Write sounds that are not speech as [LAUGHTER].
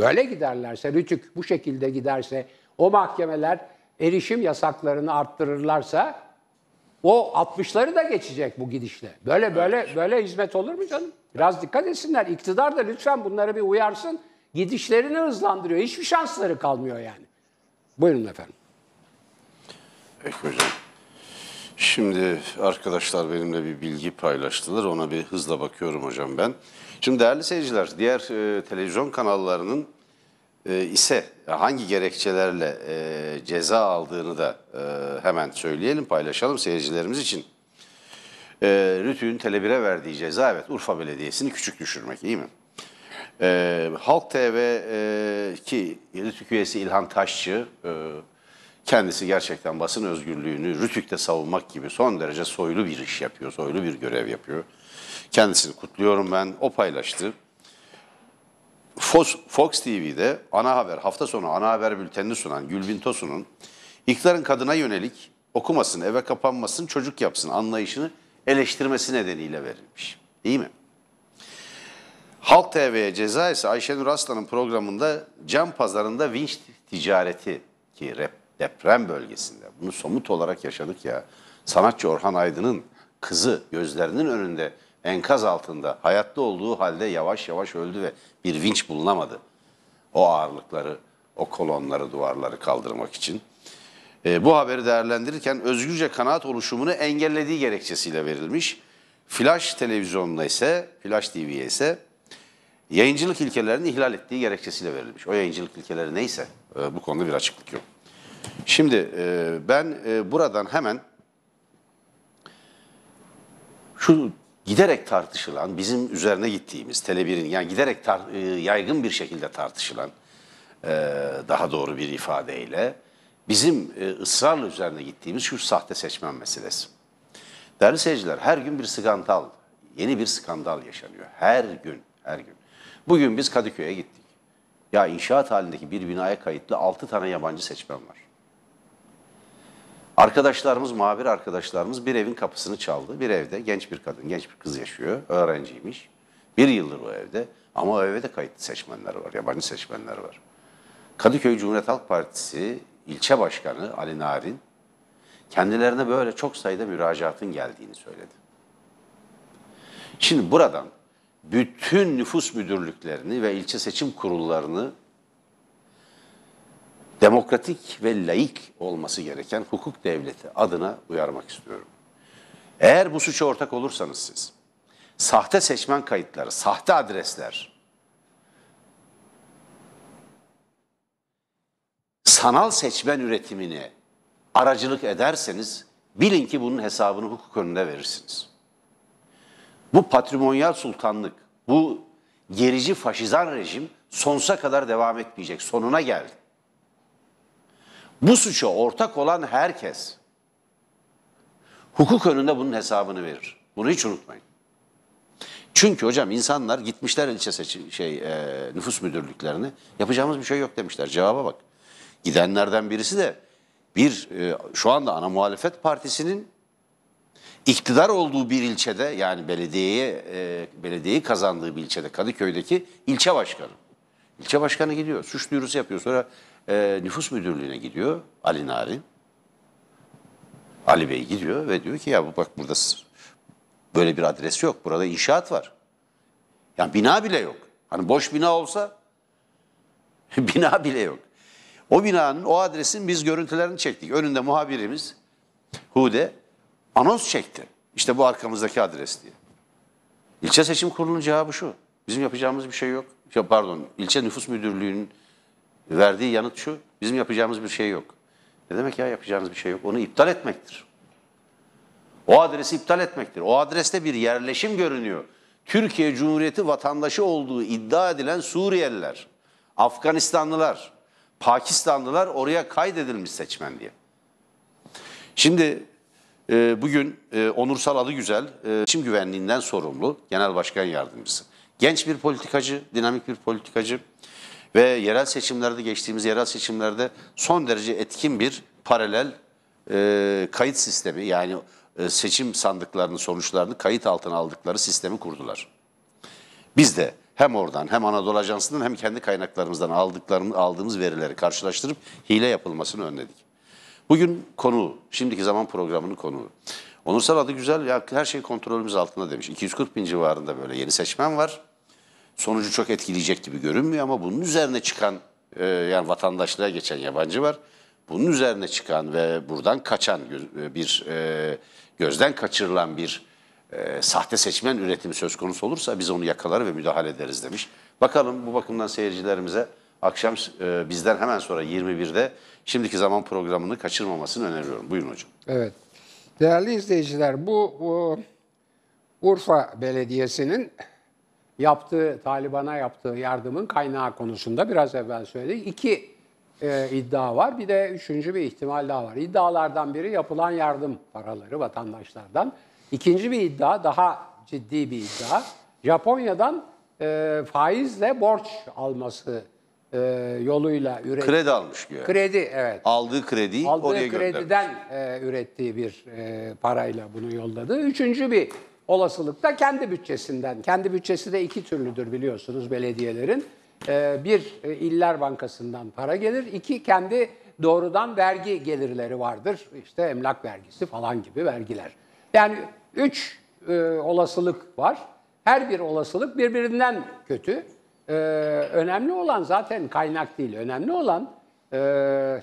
böyle giderlerse, Rütük bu şekilde giderse, o mahkemeler erişim yasaklarını arttırırlarsa o 60'ları da geçecek bu gidişle. Böyle böyle böyle hizmet olur mu canım? Biraz dikkat etsinler. İktidar da lütfen bunları bir uyarsın. Gidişlerini hızlandırıyor. Hiçbir şansları kalmıyor yani. Buyurun efendim. Peki hocam. Şimdi arkadaşlar benimle bir bilgi paylaştılar. Ona bir hızla bakıyorum hocam ben. Şimdi değerli seyirciler, diğer e, televizyon kanallarının e, ise hangi gerekçelerle e, ceza aldığını da e, hemen söyleyelim, paylaşalım seyircilerimiz için. E, Rütü'nün tele verdiği ceza, evet Urfa Belediyesi'ni küçük düşürmek, iyi mi? E, Halk TV e, ki Rütük üyesi İlhan Taşçı... E, Kendisi gerçekten basın özgürlüğünü Rütük'te savunmak gibi son derece soylu bir iş yapıyor, soylu bir görev yapıyor. Kendisini kutluyorum ben. O paylaştı. Fox, TV'de ana haber, hafta sonu ana haber bültenini sunan Gülbin Tosun'un iktidarın kadına yönelik okumasın, eve kapanmasın, çocuk yapsın anlayışını eleştirmesi nedeniyle verilmiş. İyi mi? Halk TV'ye ceza ise Ayşenur Aslan'ın programında cam pazarında vinç ticareti ki rap deprem bölgesinde bunu somut olarak yaşadık ya. Sanatçı Orhan Aydın'ın kızı gözlerinin önünde enkaz altında hayatta olduğu halde yavaş yavaş öldü ve bir vinç bulunamadı. O ağırlıkları, o kolonları, duvarları kaldırmak için. E, bu haberi değerlendirirken özgürce kanaat oluşumunu engellediği gerekçesiyle verilmiş. Flash televizyonuna ise, Flash TV'ye ise yayıncılık ilkelerini ihlal ettiği gerekçesiyle verilmiş. O yayıncılık ilkeleri neyse e, bu konuda bir açıklık yok. Şimdi e, ben e, buradan hemen şu giderek tartışılan, bizim üzerine gittiğimiz Tele1'in yani giderek tar, e, yaygın bir şekilde tartışılan e, daha doğru bir ifadeyle bizim e, ısrarla üzerine gittiğimiz şu sahte seçmen meselesi. Değerli seyirciler her gün bir skandal, yeni bir skandal yaşanıyor. Her gün, her gün. Bugün biz Kadıköy'e gittik. Ya inşaat halindeki bir binaya kayıtlı 6 tane yabancı seçmen var. Arkadaşlarımız, muhabir arkadaşlarımız bir evin kapısını çaldı. Bir evde genç bir kadın, genç bir kız yaşıyor. Öğrenciymiş. Bir yıldır o evde. Ama o evde kayıtlı seçmenler var, yabancı seçmenler var. Kadıköy Cumhuriyet Halk Partisi ilçe başkanı Ali Narin kendilerine böyle çok sayıda müracaatın geldiğini söyledi. Şimdi buradan bütün nüfus müdürlüklerini ve ilçe seçim kurullarını demokratik ve laik olması gereken hukuk devleti adına uyarmak istiyorum. Eğer bu suça ortak olursanız siz, sahte seçmen kayıtları, sahte adresler, sanal seçmen üretimini aracılık ederseniz bilin ki bunun hesabını hukuk önünde verirsiniz. Bu patrimonyal sultanlık, bu gerici faşizan rejim sonsuza kadar devam etmeyecek. Sonuna geldi. Bu suça ortak olan herkes hukuk önünde bunun hesabını verir. Bunu hiç unutmayın. Çünkü hocam insanlar gitmişler ilçe seçim, şey e, nüfus müdürlüklerine yapacağımız bir şey yok demişler. Cevaba bak. Gidenlerden birisi de bir e, şu anda ana muhalefet partisinin iktidar olduğu bir ilçede yani belediyeye e, belediyeyi kazandığı bir ilçede Kadıköy'deki ilçe başkanı. İlçe başkanı gidiyor, suç duyurusu yapıyor. Sonra e, nüfus müdürlüğüne gidiyor Ali Narin. Ali Bey gidiyor ve diyor ki ya bak burada böyle bir adres yok. Burada inşaat var. Yani bina bile yok. Hani boş bina olsa [LAUGHS] bina bile yok. O binanın, o adresin biz görüntülerini çektik. Önünde muhabirimiz Hude anons çekti. İşte bu arkamızdaki adres diye. İlçe Seçim Kurulu'nun cevabı şu. Bizim yapacağımız bir şey yok. Ya pardon, ilçe nüfus müdürlüğünün Verdiği yanıt şu, bizim yapacağımız bir şey yok. Ne demek ya yapacağımız bir şey yok? Onu iptal etmektir. O adresi iptal etmektir. O adreste bir yerleşim görünüyor. Türkiye Cumhuriyeti vatandaşı olduğu iddia edilen Suriyeliler, Afganistanlılar, Pakistanlılar oraya kaydedilmiş seçmen diye. Şimdi e, bugün e, Onursal Adıgüzel, e, seçim güvenliğinden sorumlu genel başkan yardımcısı. Genç bir politikacı, dinamik bir politikacı. Ve yerel seçimlerde geçtiğimiz yerel seçimlerde son derece etkin bir paralel e, kayıt sistemi yani e, seçim sandıklarının sonuçlarını kayıt altına aldıkları sistemi kurdular. Biz de hem oradan hem Anadolu Ajansı'ndan hem kendi kaynaklarımızdan aldıklarımız, aldığımız verileri karşılaştırıp hile yapılmasını önledik. Bugün konu, şimdiki zaman programının konuğu. Onursal adı güzel, ya her şey kontrolümüz altında demiş. 240 bin civarında böyle yeni seçmen var sonucu çok etkileyecek gibi görünmüyor ama bunun üzerine çıkan e, yani vatandaşlığa geçen yabancı var. Bunun üzerine çıkan ve buradan kaçan e, bir e, gözden kaçırılan bir e, sahte seçmen üretimi söz konusu olursa biz onu yakalar ve müdahale ederiz demiş. Bakalım bu bakımdan seyircilerimize akşam e, bizden hemen sonra 21'de şimdiki zaman programını kaçırmamasını öneriyorum. Buyurun hocam. Evet. Değerli izleyiciler bu o, Urfa Belediyesi'nin yaptığı, Taliban'a yaptığı yardımın kaynağı konusunda biraz evvel söyledik. İki e, iddia var. Bir de üçüncü bir ihtimal daha var. İddialardan biri yapılan yardım paraları vatandaşlardan. İkinci bir iddia, daha ciddi bir iddia. Japonya'dan e, faizle borç alması e, yoluyla üretti. Kredi almış diyor. Kredi, evet. Aldığı krediyi Aldığı oraya Aldığı krediden e, ürettiği bir e, parayla bunu yolladı. Üçüncü bir olasılıkta kendi bütçesinden. Kendi bütçesi de iki türlüdür biliyorsunuz belediyelerin. Ee, bir, e, iller bankasından para gelir. iki kendi doğrudan vergi gelirleri vardır. İşte emlak vergisi falan gibi vergiler. Yani üç e, olasılık var. Her bir olasılık birbirinden kötü. Ee, önemli olan zaten kaynak değil. Önemli olan e,